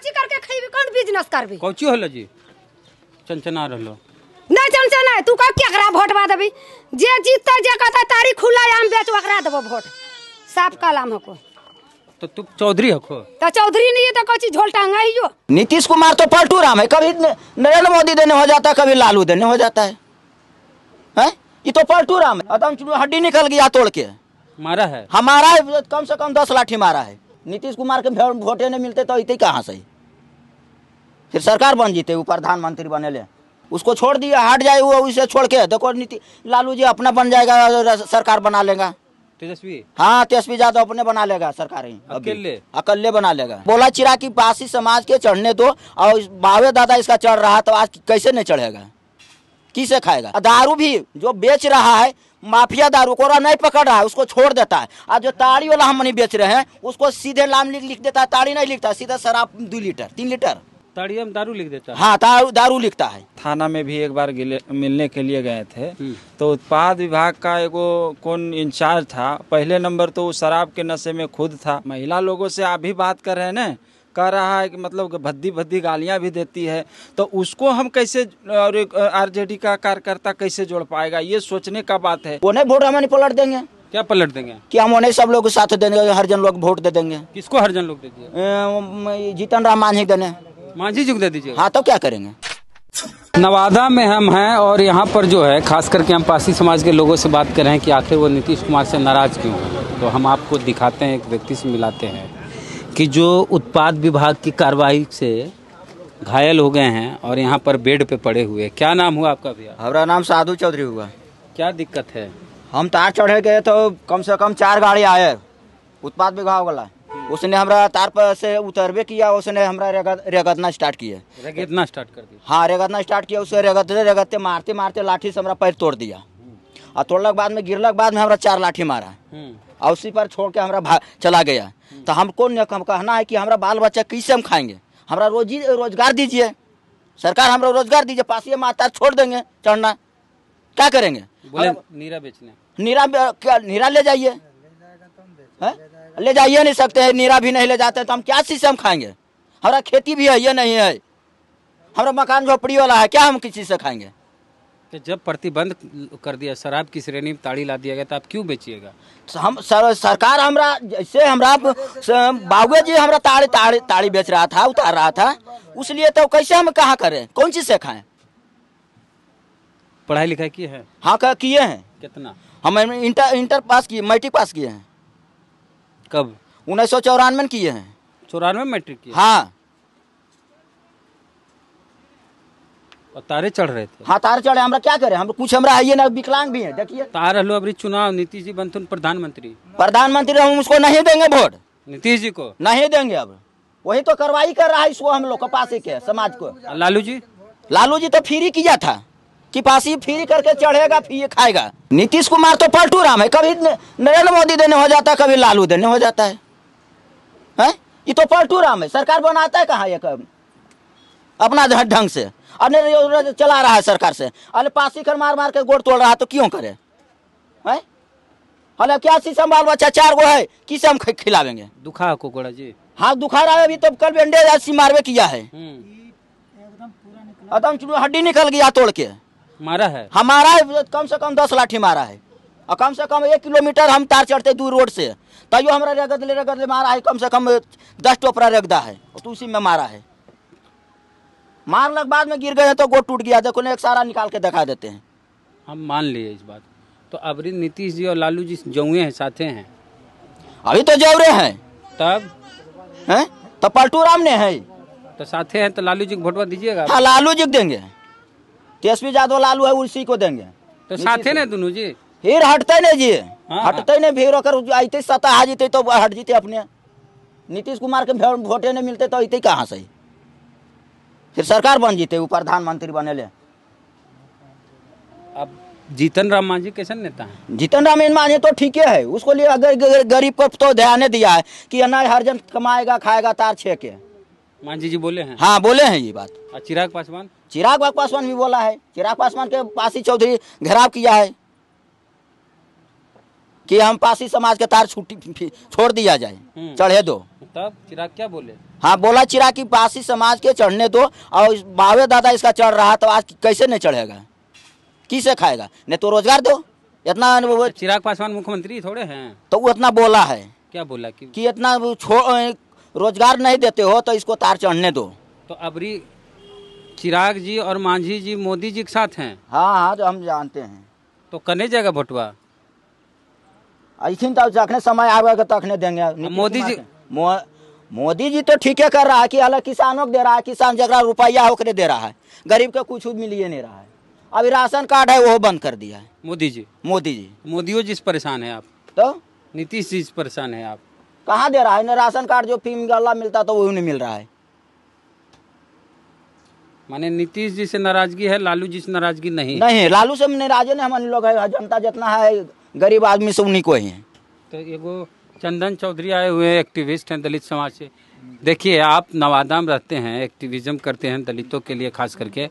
कोची करके खइबी कौन बिजनेस करबी कोची होलो जी चंचना रहलो नहीं चंचना है तू का केकरा वोट बा देबी जे जीतता जे कहता तारी खुला आम बेच ओकरा देबो वोट साफ कलाम हको तो तू चौधरी हको तो चौधरी नहीं है तो कोची झोल टांगा ही नीतीश कुमार तो पलटू राम है कभी नरेंद्र मोदी देने हो जाता कभी लालू देने हो जाता है हैं ये तो पलटू राम है हड्डी निकल गया तोड़ के मारा है हमारा कम से कम दस लाठी मारा है नीतीश कुमार के वोटे नहीं मिलते तो इतने कहाँ से ही फिर सरकार बन जीते वो प्रधानमंत्री बने ले उसको छोड़ दिया हट जाए वो उसे छोड़ के देखो नीति लालू जी अपना बन जाएगा सरकार बना लेगा तेजस्वी हाँ तेजस्वी यादव अपने बना लेगा सरकार ही अकेले अकेले बना लेगा हाँ। बोला चिरा की पासी समाज के चढ़ने दो और बावे दादा इसका चढ़ रहा तो आज कैसे नहीं चढ़ेगा किसे खाएगा दारू भी जो बेच रहा है माफिया दारू को नहीं पकड़ रहा है उसको छोड़ देता है और जो ताड़ी वाला हम नहीं बेच रहे हैं उसको सीधे लाम लिख देता है ताड़ी नहीं लिखता सीधा शराब दो लीटर तीन लीटर ताड़िया दारू लिख देता है हाँ दारू दारू लिखता है थाना में भी एक बार मिलने के लिए गए थे हम्म। तो उत्पाद विभाग का एगो कौन इंचार्ज था पहले नंबर तो शराब के नशे में खुद था महिला लोगों से आप भी बात कर रहे हैं न कह रहा है कि मतलब भद्दी भद्दी गालियां भी देती है तो उसको हम कैसे और आरजेडी का कार्यकर्ता कैसे जोड़ पाएगा ये सोचने का बात है उन्हें वोट हम पलट देंगे क्या पलट देंगे कि हम उन्हें सब लोग साथ देंगे हर जन लोग वोट दे देंगे किसको हर जन लोग दे दिए जीतन राम मांझी देने मांझी जुग दे दीजिए हाँ तो क्या करेंगे नवादा में हम हैं और यहाँ पर जो है खास करके हम पासी समाज के लोगों से बात कर रहे हैं कि आखिर वो नीतीश कुमार से नाराज़ क्यों हैं तो हम आपको दिखाते हैं एक व्यक्ति से मिलाते हैं कि जो उत्पाद विभाग की कार्रवाई से घायल हो गए हैं और यहाँ पर बेड पे पड़े हुए क्या नाम हुआ आपका भैया हमारा नाम साधु चौधरी हुआ क्या दिक्कत है हम तार चढ़े गए तो कम से कम चार गाड़ी आए उत्पाद विभाग वाला उसने हमारा तार पर से उतरबे किया उसने हमारा रेगत रेगतना स्टार्ट किया रेगतना स्टार्ट कर दिया हाँ रेगतना स्टार्ट किया उसे रेगतते रेगतते मारते मारते लाठी से हमारा पैर तोड़ दिया और तोड़लक बाद में गिरलक बाद में हमारा चार लाठी मारा और हम्म। उसी पर छोड़ के हमारा चला गया हम्म। तो हमको हम कहना है कि हमारा बाल बच्चा कैसे हम खाएंगे हमारा रोजी रोजगार दीजिए सरकार हमारा रोजगार दीजिए पास ये माता छोड़ देंगे चढ़ना क्या करेंगे बोले नीरा बेचने नीरा क्या नीरा ले जाइए ले जाइए नहीं सकते हैं नीरा भी नहीं ले जाते तो हम क्या चीज़ से हम खाएंगे हमारा खेती भी है ये नहीं है हमारा मकान झोपड़ी वाला है क्या हम किस चीज़ से खाएंगे तो जब प्रतिबंध कर दिया शराब की श्रेणी में ताड़ी ला दिया गया तो आप क्यों बेचिएगा तो हम सर, सरकार हमारा जैसे हमारा बाबू जी हमारा ताड़ी ताड़ी ताड़ी बेच रहा था उतार रहा था उसलिए तो कैसे हम कहाँ करें कौन चीज़ से खाएं पढ़ाई लिखाई किए है हाँ किए हैं कितना हम इंटर इंटर पास किए मैट्रिक पास किए हैं कब उन्नीस सौ चौरानवे किए हैं चौरानवे मैट्रिक किए हाँ और तारे चढ़ रहे थे हाँ तारे चढ़े हमरा क्या करे हम कुछ हमरा आइए ना विकलांग भी है देखिए तार हलो अभी चुनाव नीतीश जी बनते प्रधानमंत्री प्रधानमंत्री हम उसको नहीं देंगे वोट नीतीश जी को नहीं देंगे अब वही तो कार्रवाई कर रहा है इसको हम लोग कपासी के समाज को लालू जी लालू जी तो फ्री किया था कि पासी फ्री करके चढ़ेगा फिर खाएगा नीतीश कुमार तो पलटू राम है कभी नरेंद्र मोदी देने हो जाता है कभी लालू देने हो जाता है हैं ये तो पलटू राम है सरकार बनाता है कहाँ ये कब अपना ढंग से अरे चला रहा है सरकार से अरे पासी कर मार मार के गोड़ तोड़ रहा है तो क्यों करे है अरे क्या शीशम बाल बच्चा चार गो है किसे हम खिलावेंगे दुखा को गोड़ा जी हाँ दुखा रहा है अभी तो कल बेंडे मारवे किया है हम्म। एकदम हड्डी निकल गया तोड़ के मारा है हमारा कम से कम दस लाठी मारा है और कम से कम एक किलोमीटर हम तार चढ़ते दूर रोड से तैयो हमारा रगद ले रगद ले मारा है कम से कम दस टोपरा रगदा है तो उसी में मारा है मारने के बाद में गिर गए तो गोट टूट गया देखो ना एक सारा निकाल के दिखा देते हैं हम मान लिए इस बात तो अबरी नीतीश जी और लालू जी जौए हैं साथे हैं अभी तो जौरे हैं तब हैं तो पलटू राम ने है तो साथे हैं तो लालू जी को भोटवा दीजिएगा हाँ लालू जी देंगे तेजस्वी यादव लालू है उसी को देंगे तो साथे नहीं दोनों जी फिर हटते नहीं जी हाँ, हाँ। हटते नहीं भीड़ होकर अते सताह जीते तो हट जीते अपने नीतीश कुमार के वोटे नहीं मिलते तो अत कहाँ से फिर सरकार बन जीते वो प्रधानमंत्री बने ले अब जीतन राम मांझी कैसे नेता है जीतन राम मांझी तो ठीक है उसको लिए अगर गरीब को तो ध्यान दिया है कि अनाज हर जन कमाएगा खाएगा तार छे के मांझी जी बोले हैं हाँ बोले हैं ये बात चिराग पासवान चिराग पासवान भी बोला है चिराग पासवान के पासी चौधरी घेराव किया है कि हम पासी समाज के तार छुट्टी छोड़ दिया जाए हम्म। चढ़े दो तब चिराग क्या बोले हाँ बोला चिराग की पासी समाज के चढ़ने दो और बावे दादा इसका चढ़ रहा तो आज कैसे नहीं चढ़ेगा किसे खाएगा नहीं तो रोजगार दो इतना अच्छा, चिराग पासवान मुख्यमंत्री थोड़े हैं तो वो इतना बोला है क्या बोला कि, इतना रोजगार नहीं देते हो तो इसको तार चढ़ने दो तो अबरी चिराग जी और मांझी जी मोदी जी के साथ हैं हाँ हाँ जो हम जानते हैं तो कने जाएगा भोटवा ऐसी तो जखने समय आवेगा तो अखने देंगे मोदी जी मोदी जी तो ठीक है कर रहा है कि अलग किसानों को दे रहा है किसान जगह रुपया होकर दे रहा है गरीब का कुछ मिलिए नहीं रहा है अभी राशन कार्ड है वो बंद कर दिया है मोदी जी मोदी जी मोदी जी परेशान है आप तो नीतीश जी परेशान है आप कहाँ दे रहा है ना राशन कार्ड जो फी गला मिलता तो वही नहीं मिल रहा है माने नीतीश जी से नाराजगी है लालू जी से नाराजगी नहीं नहीं लालू से नाराजे नहीं हम लोग है जनता जितना है गरीब आदमी से उन्हीं को ही है तो ये वो चंदन चौधरी आए हुए एक्टिविस्ट हैं दलित समाज से देखिए आप नवादा में रहते हैं एक्टिविज्म करते हैं दलितों के लिए खास करके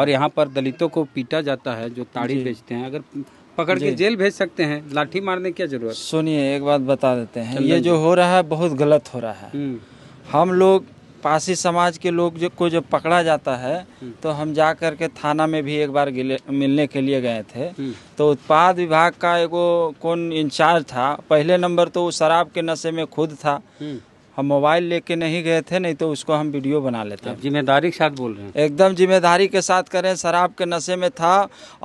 और यहाँ पर दलितों को पीटा जाता है जो ताड़ी बेचते हैं अगर पकड़ के जेल भेज सकते हैं लाठी मारने की क्या जरूरत सुनिए एक बात बता देते हैं ये जो हो रहा है बहुत गलत हो रहा है हम्म। हम लोग पासी समाज के लोग जो को जब पकड़ा जाता है हम्म। तो हम जा कर के थाना में भी एक बार मिलने के लिए गए थे हम्म। तो उत्पाद विभाग का एगो कौन इंचार्ज था पहले नंबर तो वो शराब के नशे में खुद था हम मोबाइल लेके नहीं गए थे नहीं तो उसको हम वीडियो बना लेते हैं जिम्मेदारी के साथ बोल रहे हैं एकदम जिम्मेदारी के साथ करें शराब के नशे में था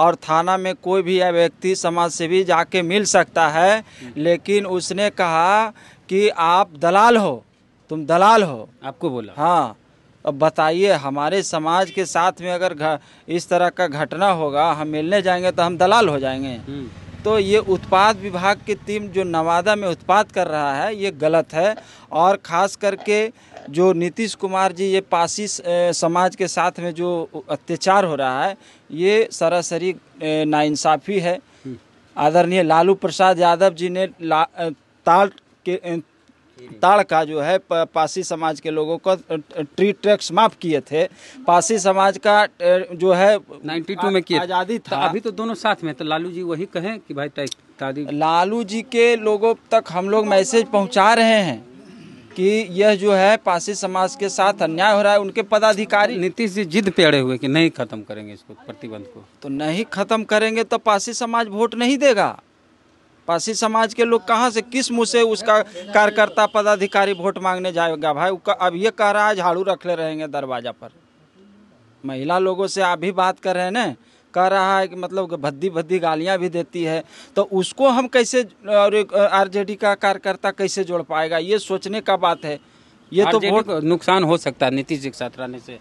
और थाना में कोई भी व्यक्ति समाज से भी जाके मिल सकता है लेकिन उसने कहा कि आप दलाल हो तुम दलाल हो आपको बोला हाँ अब बताइए हमारे समाज के साथ में अगर इस तरह का घटना होगा हम मिलने जाएंगे तो हम दलाल हो जाएंगे हम्म। तो ये उत्पाद विभाग की टीम जो नवादा में उत्पाद कर रहा है ये गलत है और ख़ास करके जो नीतीश कुमार जी ये पासी समाज के साथ में जो अत्याचार हो रहा है ये सरासरी नाइंसाफ़ी है हम्म। आदरणीय लालू प्रसाद यादव जी ने ला, ताल के ताड़ का जो है पासी समाज के लोगों को ट्री टैक्स माफ किए थे पासी समाज का जो है 92 में किया आज़ादी तो था अभी तो दोनों साथ में तो लालू जी वही कहें कि भाई तारीख लालू जी के लोगों तक हम लोग मैसेज पहुंचा रहे हैं कि यह जो है पासी समाज के साथ अन्याय हो रहा है उनके पदाधिकारी नीतीश जी जिद पे अड़े हुए कि नहीं खत्म करेंगे इसको प्रतिबंध को तो नहीं खत्म करेंगे तो पासी समाज वोट नहीं देगा पासी समाज के लोग कहाँ से किस मुँह से उसका कार्यकर्ता पदाधिकारी वोट मांगने जाएगा भाई अब ये कह रहा है झाड़ू रख ले रहेंगे दरवाजा पर महिला लोगों से आप भी बात कर रहे हैं ना कह रहा है कि मतलब भद्दी भद्दी गालियां भी देती है तो उसको हम कैसे आरजेडी का कार्यकर्ता कैसे जोड़ पाएगा ये सोचने का बात है ये तो बहुत नुकसान हो सकता है नीतीश जी के साथ रहने से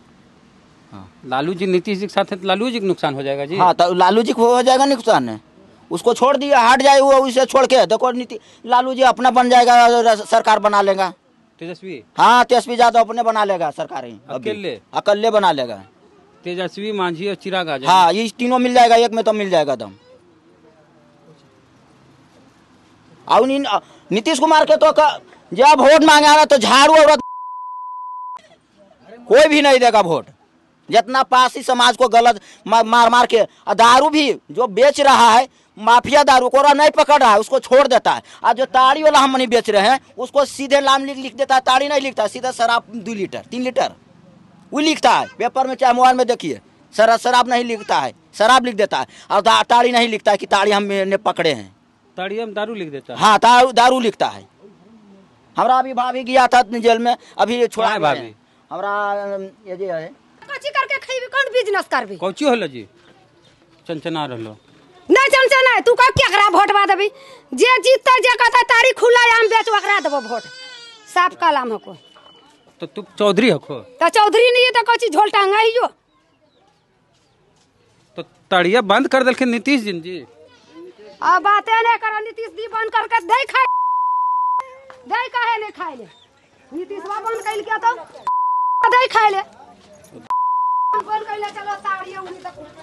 हाँ लालू जी नीतीश जी के साथ है तो लालू जी का नुकसान हो जाएगा जी हाँ तो लालू जी को हो जाएगा नुकसान है उसको छोड़ दिया हट जाए वो उसे छोड़ के देखो नीति लालू जी अपना बन जाएगा सरकार बना लेगा तेजस्वी हाँ तेजस्वी यादव अपने बना लेगा सरकार ही अकेले अकेले बना लेगा तेजस्वी मांझी और चिराग आजाद हाँ ये तीनों मिल जाएगा एक में तो मिल जाएगा दम और नीतीश कुमार के तो जब वोट मांगा तो झाड़ू और कोई भी नहीं देगा वोट जितना पासी समाज को गलत मार मार के दारू भी जो बेच रहा है माफिया दारू को नहीं पकड़ रहा है उसको छोड़ देता है और जो ताड़ी वाला हम नहीं बेच रहे हैं उसको सीधे नाम लिख देता है ताड़ी नहीं लिखता सीधा शराब दो लीटर तीन लीटर वो लिखता है पेपर में चाहे मोबाइल में देखिए शराब शराब नहीं लिखता है शराब लिख देता है और ताड़ी नहीं लिखता है कि ताड़ी हम ने पकड़े हैं ताड़ी हम दारू लिख देता है हाँ दारू लिखता है हमारा अभी भाभी गया था जेल में अभी छोड़ा भाभी हमारा ये जो है कोची करके खईबी कोन बिजनेस करबी कोची होलो जी चंचना रहलो नै चंचना है तू का केकरा वोट बा देबी जे जीतता जे कहता तारी खुला हम बेच ओकरा देबो वोट साफ कलाम हको तो तू चौधरी हको त तो चौधरी नै है तो कोची झोल टांगाइयो तो तड़िया बंद कर देलखिन नीतीश जी जी आ बातें नहीं करो नीतीश जी बंद करके दे खाए दे काहे नहीं खाए नीतीश बा बंद कइल के तो दे खाए ले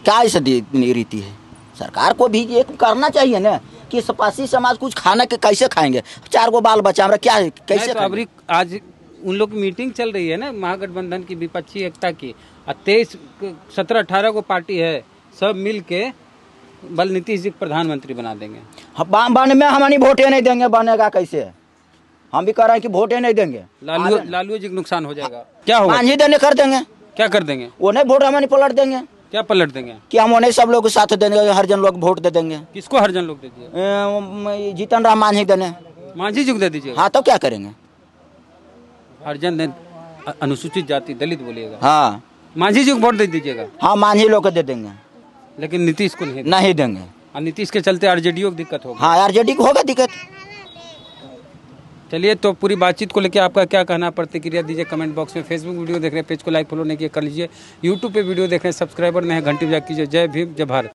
क्या इतनी रीति है सरकार को भी एक करना चाहिए ना कि सपासी समाज कुछ खाना के कैसे खाएंगे चार गो बाल बच्चा हमारा क्या है कैसे तो अभी आज उन लोग की मीटिंग चल रही है ना महागठबंधन की विपक्षी एकता की और तेईस सत्रह अठारह को पार्टी है सब मिल के बल नीतीश जी प्रधानमंत्री बना देंगे हाँ, बन में हम वोटे नहीं देंगे बनेगा कैसे हम भी कह रहे हैं कि वोटे नहीं देंगे लालू लालू जी को नुकसान हो जाएगा क्या होगा देने कर देंगे क्या कर देंगे उन्हें वोट हमें पलट देंगे क्या पलट देंगे कि हम उन्हें सब लोग साथ देंगे हर जन लोग वोट दे देंगे किसको हर जन लोग दे दिए जीतन राम मांझी देने मांझी जी को दे दीजिए हाँ तो क्या करेंगे हर जन अनुसूचित जाति दलित बोलिएगा हाँ मांझी जी को वोट दे दीजिएगा हाँ मांझी लोग को दे देंगे लेकिन नीतीश को नहीं नहीं देंगे नीतीश के चलते आरजेडी को दिक्कत होगा हाँ आरजेडी को होगा दिक्कत चलिए तो पूरी बातचीत को लेकर आपका क्या कहना प्रतिक्रिया दीजिए कमेंट बॉक्स में फेसबुक वीडियो देख रहे हैं पेज को लाइक फॉलो नहीं किया कर लीजिए यूट्यूब पे वीडियो देख रहे हैं सब्सक्राइबर नहीं है घंटी बजा कीजिए जय भीम जय भारत